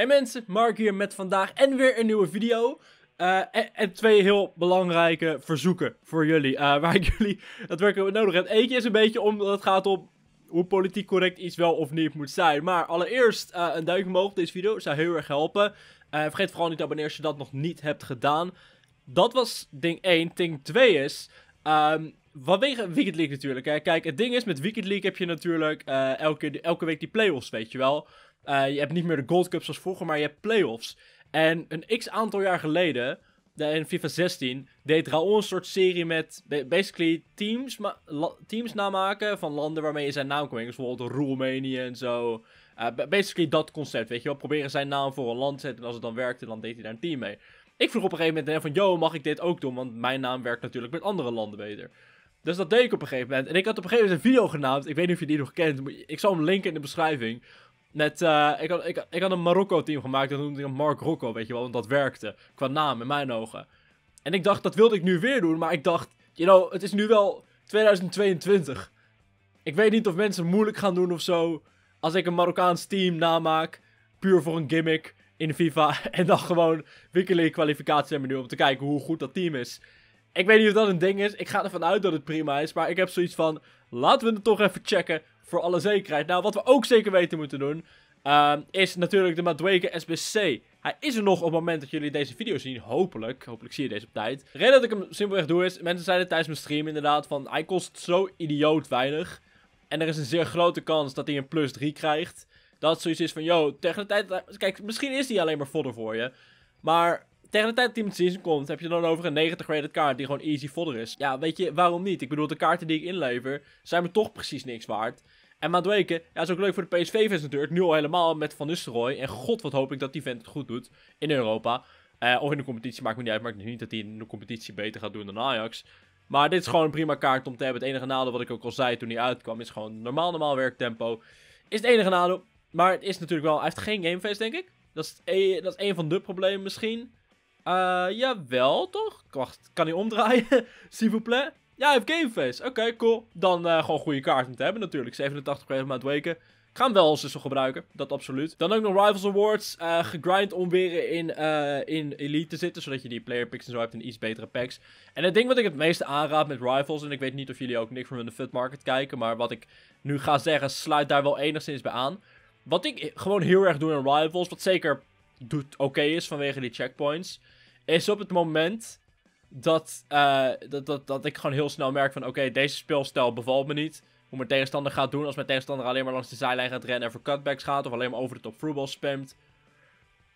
Hey mensen, Mark hier met vandaag en weer een nieuwe video. Eh, en, twee heel belangrijke verzoeken voor jullie. Uh, waar ik jullie daadwerkelijk nodig heb. Eentje is een beetje omdat het gaat om hoe politiek correct iets wel of niet moet zijn. Maar allereerst eh, een duimpje omhoog op deze video. Zou heel erg helpen. vergeet vooral niet te abonneren als je dat nog niet hebt gedaan. Dat was ding 1. Ding 2 is... Um, Vanwege Weekend League natuurlijk. Hè. Kijk, het ding is, met Weekend League heb je natuurlijk elke, elke week die playoffs, weet je wel. Eh, je hebt niet meer de Gold Cups zoals vroeger, maar je hebt playoffs. En een x aantal jaar geleden, in FIFA 16, deed Raon een soort serie met basically teams, teams namaken van landen waarmee je zijn naam kon Dus bijvoorbeeld Roemenië en zo. Eh, basically dat concept, weet je wel. Proberen zijn naam voor een land te zetten en als het dan werkte, dan deed hij daar een team mee. Ik vroeg op een gegeven moment van, yo, mag ik dit ook doen? Want mijn naam werkt natuurlijk met andere landen beter. Dus dat deed ik op een gegeven moment. En ik had op een gegeven moment een video genaamd. Ik weet niet of je die nog kent. ik zal hem linken in de beschrijving. Net, eh, ik, had, ik, ik had een Marokko-team gemaakt. Dat noemde ik Mark Rocco, weet je wel. Want dat werkte. Qua naam, in mijn ogen. En ik dacht, dat wilde ik nu weer doen. Maar ik dacht, you know, het is nu wel 2022. Ik weet niet of mensen moeilijk gaan doen of zo. Als ik een Marokkaans team namaak. Puur voor een gimmick in FIFA. En dan gewoon Weekly kwalificatie hebben nu om te kijken hoe goed dat team is. Ik weet niet of dat een ding is. Ik ga ervan uit dat het prima is. Maar ik heb zoiets van, laten we het toch even checken voor alle zekerheid. Nou, wat we ook zeker weten moeten doen, ehm, is natuurlijk de Madueke SBC. Hij is er nog op het moment dat jullie deze video zien, hopelijk. Hopelijk zie je deze op tijd. De reden dat ik hem simpelweg doe is, mensen zeiden tijdens mijn stream inderdaad van, hij kost zo idioot weinig. En er is een zeer grote kans dat hij een plus 3 krijgt. Dat zoiets is van, yo, tegen de tijd... Kijk, misschien is hij alleen maar fodder voor je. Maar tegen de tijd dat die met season komt, heb je dan over een 90 rated kaart die gewoon easy fodder is. Ja, weet je, waarom niet? Ik bedoel, de kaarten die ik inlever zijn me toch precies niks waard. En weken, ja, is ook leuk voor de PSV-fans natuurlijk. Nu al helemaal met Van Nistelrooy. En god, wat hoop ik dat die vent het goed doet in Europa. Eh, of in de competitie, maakt me niet uit. Maar ik denk niet dat hij in de competitie beter gaat doen dan Ajax. Maar dit is gewoon een prima kaart om te hebben. Het enige nadeel wat ik ook al zei toen hij uitkwam, is gewoon normaal, normaal werktempo. Is het enige nadeel. Maar het is natuurlijk wel, hij heeft geen gamefeest, denk ik. Dat is, e- dat is een van de problemen misschien. Uh, jawel, toch? Wacht, kan hij omdraaien? S'il vous plaît. Ja, hij heeft Gameface. Oké, cool. Dan uh, gewoon goede kaarten te hebben natuurlijk. 87 van het weken. Ik ga hem wel als zo gebruiken, dat absoluut. Dan ook nog Rivals Awards, uh, gegrind om weer in, in Elite te zitten, zodat je die player picks en zo hebt in iets betere packs. En het ding wat ik het meeste aanraad met Rivals, en ik weet niet of jullie ook niks van de Fut Market kijken, maar wat ik nu ga zeggen sluit daar wel enigszins bij aan. Wat ik gewoon heel erg doe in Rivals, wat zeker doet oké is vanwege die checkpoints, is op het moment dat, eh, dat, dat, dat ik gewoon heel snel merk van oké, deze speelstijl bevalt me niet. Hoe mijn tegenstander gaat doen als mijn tegenstander alleen maar langs de zijlijn gaat rennen en voor cutbacks gaat of alleen maar over de top throughball spamt,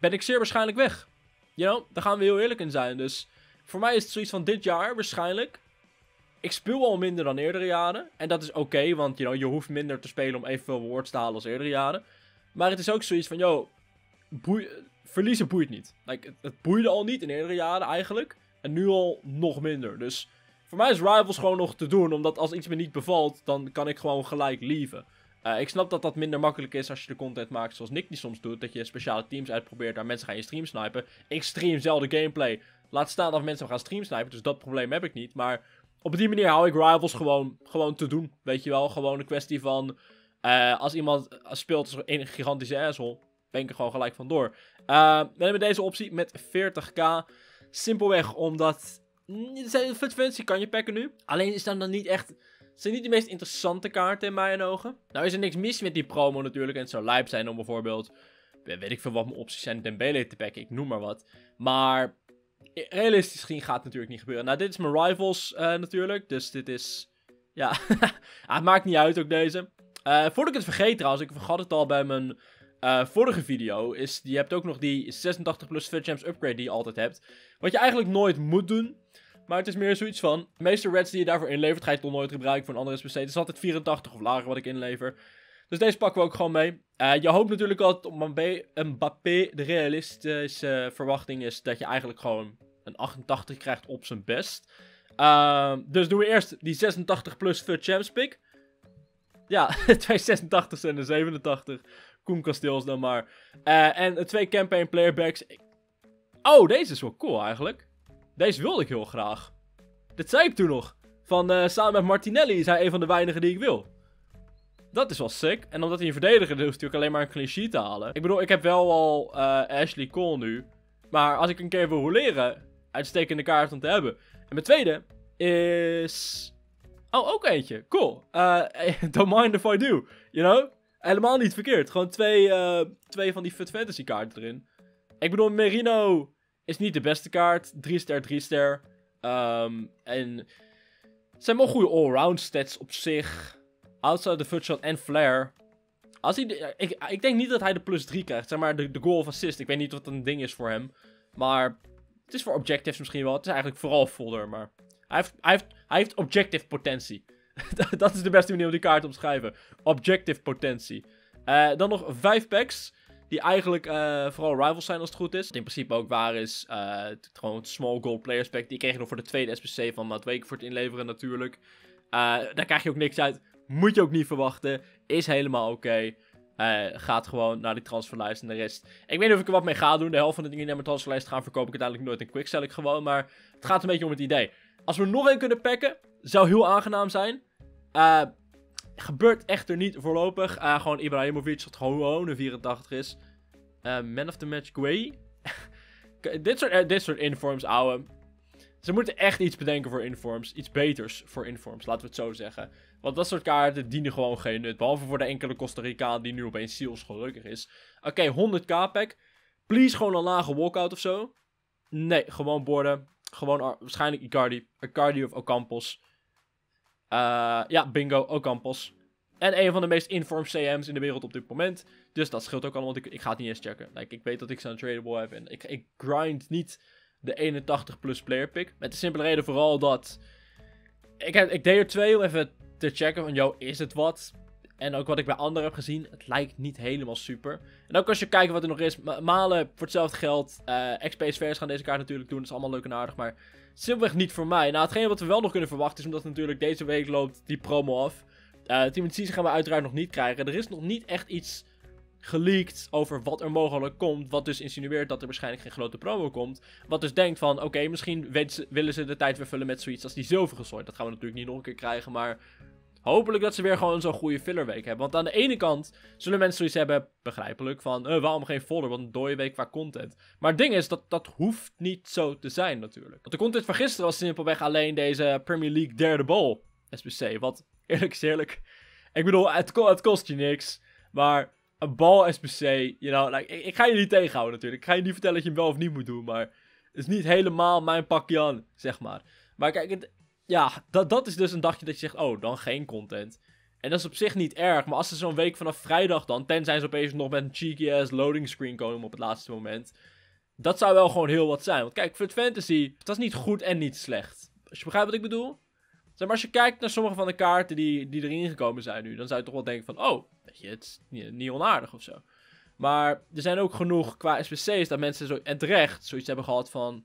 ben ik zeer waarschijnlijk weg. You know, daar gaan we heel eerlijk in zijn. Dus voor mij is het zoiets van dit jaar waarschijnlijk. Ik speel al minder dan eerdere jaren. En dat is oké, want you know, je hoeft minder te spelen om evenveel rewards te halen als eerdere jaren. Maar het is ook zoiets van, joh verliezen boeit niet. Like, het, het, boeide al niet in eerdere jaren eigenlijk. En nu al nog minder. Dus voor mij is Rivals gewoon nog te doen. Omdat als iets me niet bevalt, dan kan ik gewoon gelijk lieven. Eh, ik snap dat dat minder makkelijk is als je de content maakt zoals Nick die soms doet. Dat je speciale teams uitprobeert, daar mensen gaan je stream snipen. Ik stream zelden gameplay. Laat staan dat mensen gaan stream snipen, dus dat probleem heb ik niet. Maar op die manier hou ik Rivals gewoon, gewoon te doen. Weet je wel, gewoon een kwestie van... Eh, als iemand speelt als een gigantische asshole, denk er gewoon gelijk vandoor. Eh, we hebben deze optie met 40k. Simpelweg omdat... Mm, fancy kan je packen nu. Alleen is dat dan niet echt... Het zijn niet de meest interessante kaarten in mijn ogen. Nou is er niks mis met die promo natuurlijk. En het zou lijp zijn om bijvoorbeeld... Weet ik veel wat mijn opties zijn. Dembele te pakken. Ik noem maar wat. Maar... Realistisch gezien gaat het natuurlijk niet gebeuren. Nou dit is mijn rivals eh, natuurlijk. Dus dit is... Ja, ah, het maakt niet uit ook deze. Uh, voordat ik het vergeet trouwens, ik vergat het al bij mijn eh, vorige video is, je hebt ook nog die 86 plus Champs upgrade die je altijd hebt. Wat je eigenlijk nooit moet doen. Maar het is meer zoiets van, de meeste reds die je daarvoor inlevert, ga je toch nooit gebruiken voor een andere SPC. Het is altijd 84 of lager wat ik inlever. Dus deze pakken we ook gewoon mee. Eh, je hoopt natuurlijk altijd op Mbappé, de realistische verwachting is dat je eigenlijk gewoon een 88 krijgt op zijn best. Ehm, dus doen we eerst die 86 plus Fut Champs pick. Ja, twee 86 en een 87. Koen Kasteels dan maar. Uh, en twee campaign playerbacks. Oh, deze is wel cool eigenlijk. Deze wilde ik heel graag. Dit zei ik toen nog. Van eh, samen met Martinelli is hij een van de weinigen die ik wil. Dat is wel sick. En omdat hij een verdediger is, hoeft hij alleen maar een clean sheet te halen. Ik bedoel, ik heb wel al eh, Ashley Cole nu. Maar als ik een keer wil roleren, uitstekende kaart om te hebben. En mijn tweede is... Oh, ook eentje. Cool. don't mind if I do. You know? helemaal niet verkeerd. Gewoon twee, eh, twee van die Fut Fantasy kaarten erin. Ik bedoel, Merino is niet de beste kaart. drie ster, drie ster. Ehm, en het zijn wel goede all-round stats op zich. Outside the Shot en flare. Als hij ik, ik denk niet dat hij de plus drie krijgt. Zeg maar de, goal of assist. Ik weet niet wat dat een ding is voor hem. Maar het is voor objectives misschien wel. Het is eigenlijk vooral fodder. Maar hij heeft, hij heeft, hij heeft objective potentie. dat is de beste manier om die kaart te omschrijven. Objective potentie. Eh, dan nog vijf packs. Die eigenlijk eh, vooral rivals zijn als het goed is. Wat in principe ook waar is. Eh, gewoon het small goal players pack. Die kreeg je nog voor de tweede SPC van Matt Wakeford voor het inleveren natuurlijk. daar krijg je ook niks uit. Moet je ook niet verwachten. Is helemaal oké. gaat gewoon naar die transferlijst en de rest. Ik weet niet of ik er wat mee ga doen. De helft van de dingen die naar mijn transferlijst gaan verkoop ik uiteindelijk nooit. En quicksell ik gewoon. Maar het gaat een beetje om het idee. Als we nog één kunnen packen zou heel aangenaam zijn. Eh, gebeurt echter niet voorlopig. Eh, gewoon Ibrahimovic, dat gewoon een 84 is. Eh, man of the match, Guay. dit, soort, dit soort informs, ouwe. Ze moeten echt iets bedenken voor informs. Iets beters voor informs, laten we het zo zeggen. Want dat soort kaarten dienen gewoon geen nut. Behalve voor de enkele Costa Ricaan die nu opeens Seals gelukkig is. Oké, 100k pack. Please gewoon een lage walkout of zo. Nee, gewoon borden. Gewoon waarschijnlijk Icardi. Icardi of Ocampos. Eh, ja, bingo, Ocampos. En een van de meest informed CM's in de wereld op dit moment. Dus dat scheelt ook allemaal, want ik, ik ga het niet eens checken. Like, ik weet dat ik zo'n tradable heb en ik, ik grind niet de 81 plus player pick. Met de simpele reden vooral dat... Ik, heb, ik deed er twee om even te checken van, yo, is het wat? En ook wat ik bij anderen heb gezien, het lijkt niet helemaal super. En ook als je kijkt wat er nog is, malen voor hetzelfde geld. Uh, eh, xp vers gaan deze kaart natuurlijk doen, dat is allemaal leuk en aardig, maar simpelweg niet voor mij. Nou, hetgeen wat we wel nog kunnen verwachten is omdat natuurlijk deze week loopt die promo af. Uh, Team Season gaan we uiteraard nog niet krijgen. Er is nog niet echt iets geleakt over wat er mogelijk komt. Wat dus insinueert dat er waarschijnlijk geen grote promo komt. Wat dus denkt van, oké, misschien willen ze de tijd weer vullen met zoiets als die zilveren soort. Dat gaan we natuurlijk niet nog een keer krijgen, maar Hopelijk dat ze weer gewoon zo'n goede fillerweek hebben. Want aan de ene kant zullen mensen zoiets hebben, begrijpelijk, van uh, waarom geen voller, want een dode week qua content. Maar het ding is, dat, dat hoeft niet zo te zijn natuurlijk. Want de content van gisteren was simpelweg alleen deze Premier League derde bal, SBC. Wat eerlijk is eerlijk. Ik bedoel, het, kost je niks. Maar een bal SBC, you know, like, ik, ga je niet tegenhouden natuurlijk. Ik ga je niet vertellen dat je hem wel of niet moet doen, maar het is niet helemaal mijn pakje aan, zeg maar. Maar kijk, het, ja, dat, dat is dus een dagje dat je zegt, oh, dan geen content. En dat is op zich niet erg, maar als ze zo'n week vanaf vrijdag dan, tenzij ze opeens nog met een cheeky ass loading screen komen op het laatste moment. Dat zou wel gewoon heel wat zijn. Want kijk, Flut Fantasy, dat is niet goed en niet slecht. Als je begrijpt wat ik bedoel. Zeg maar, als je kijkt naar sommige van de kaarten die, die erin gekomen zijn nu, dan zou je toch wel denken van, oh, weet je, het is niet, niet onaardig of zo. Maar er zijn ook genoeg qua SPC's dat mensen zo, en terecht zoiets hebben gehad van,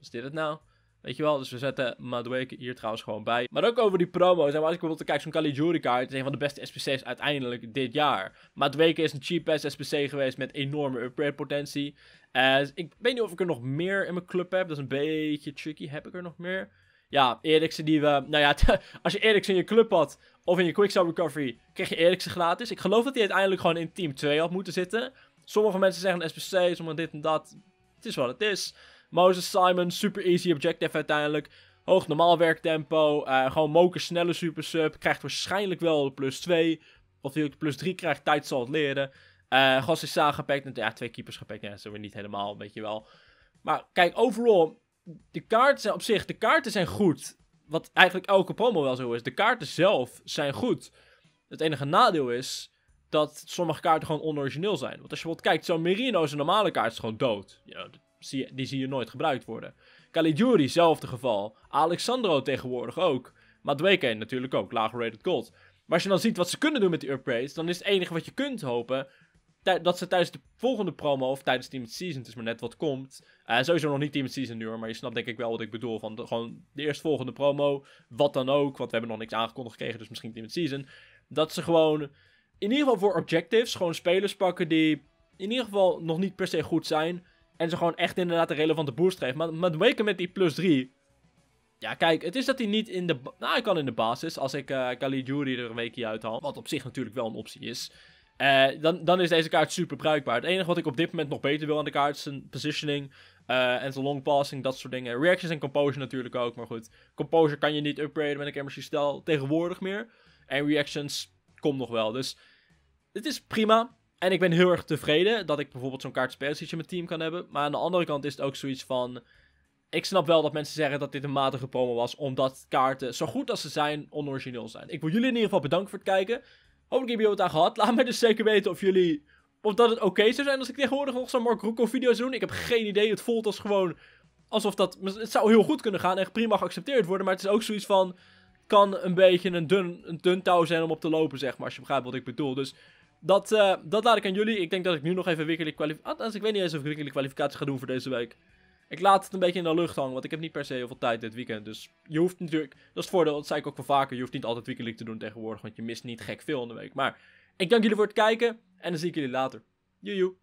is dit het nou? Weet je wel, dus we zetten Madueke hier trouwens gewoon bij. Maar ook over die promo's. En als ik bijvoorbeeld kijk, zo'n Caligiuri kaart het is een van de beste SPC's uiteindelijk dit jaar. Madueke is een cheap-ass SPC geweest met enorme upgrade potentie. Uh, ik weet niet of ik er nog meer in mijn club heb. Dat is een beetje tricky. Heb ik er nog meer? Ja, Eriksen die we... Nou ja, als je Eriksen in je club had of in je quick Recovery, kreeg je Erikse gratis. Ik geloof dat hij uiteindelijk gewoon in team 2 had moeten zitten. Sommige mensen zeggen SPC, sommige dit en dat. Het is wat het is. Moses Simon, super easy objective uiteindelijk. Hoog normaal werktempo. Uh, gewoon moken snelle super sub. Krijgt waarschijnlijk wel plus 2. Of hij ook plus 3 krijgt, tijd zal het leren. Eh, is Gossessa gepakt. Ja, twee keepers gepakt. Ja, zo weer niet helemaal, weet je wel. Maar kijk, overal, de kaarten zijn op zich, de kaarten zijn goed. Wat eigenlijk elke promo wel zo is. De kaarten zelf zijn goed. Het enige nadeel is dat sommige kaarten gewoon onorigineel zijn. Want als je bijvoorbeeld kijkt, zo'n Merino normale kaart is gewoon dood. Ja, zie, die zie je nooit gebruikt worden. Caligiuri, zelfde geval. Alexandro tegenwoordig ook. Madueke natuurlijk ook, lager rated gold. Maar als je dan ziet wat ze kunnen doen met die upgrades, dan is het enige wat je kunt hopen dat ze tijdens de volgende promo of tijdens Team Season, het is maar net wat komt. Eh, sowieso nog niet Team Season nu hoor, maar je snapt denk ik wel wat ik bedoel. Van de, gewoon de eerstvolgende promo, wat dan ook, want we hebben nog niks aangekondigd gekregen, dus misschien Team Season. Dat ze gewoon, in ieder geval voor objectives, gewoon spelers pakken die in ieder geval nog niet per se goed zijn. En ze gewoon echt inderdaad een relevante boost geeft. Maar, maar Waker met die plus 3. Ja, kijk, het is dat hij niet in de... Nou, ik kan in de basis. Als ik Kali eh, Caligiuri er een weekje uithaal. Wat op zich natuurlijk wel een optie is. Eh, dan, dan is deze kaart super bruikbaar. Het enige wat ik op dit moment nog beter wil aan de kaart is zijn positioning. Eh, en zijn long passing, dat soort dingen. Reactions en composure natuurlijk ook. Maar goed, composure kan je niet upgraden met een chemistry stel tegenwoordig meer. En reactions komt nog wel. Dus het is prima. En ik ben heel erg tevreden dat ik bijvoorbeeld zo'n kaart met in mijn team kan hebben. Maar aan de andere kant is het ook zoiets van... Ik snap wel dat mensen zeggen dat dit een matige promo was. Omdat kaarten, zo goed als ze zijn, onorigineel zijn. Ik wil jullie in ieder geval bedanken voor het kijken. Hopelijk heb je wat aan gehad. Laat mij dus zeker weten of jullie... Of dat het oké zou zijn als ik tegenwoordig nog zo'n Mark Rucco video's doen. Ik heb geen idee. Het voelt als gewoon... Alsof dat... Het zou heel goed kunnen gaan en prima geaccepteerd worden. Maar het is ook zoiets van... Kan een beetje een dun, een dun touw zijn om op te lopen, zeg maar. Als je begrijpt wat ik bedoel. Dus dat, eh, dat laat ik aan jullie. Ik denk dat ik nu nog even wikkelijk kwalificatie... Ah, dus ik weet niet eens of ik weekelijk kwalificatie ga doen voor deze week. Ik laat het een beetje in de lucht hangen, want ik heb niet per se heel veel tijd dit weekend. Dus je hoeft natuurlijk... Dat is het voordeel, dat zei ik ook wel vaker. Je hoeft niet altijd wikkelijk te doen tegenwoordig, want je mist niet gek veel in de week. Maar ik dank jullie voor het kijken en dan zie ik jullie later. Joejoe.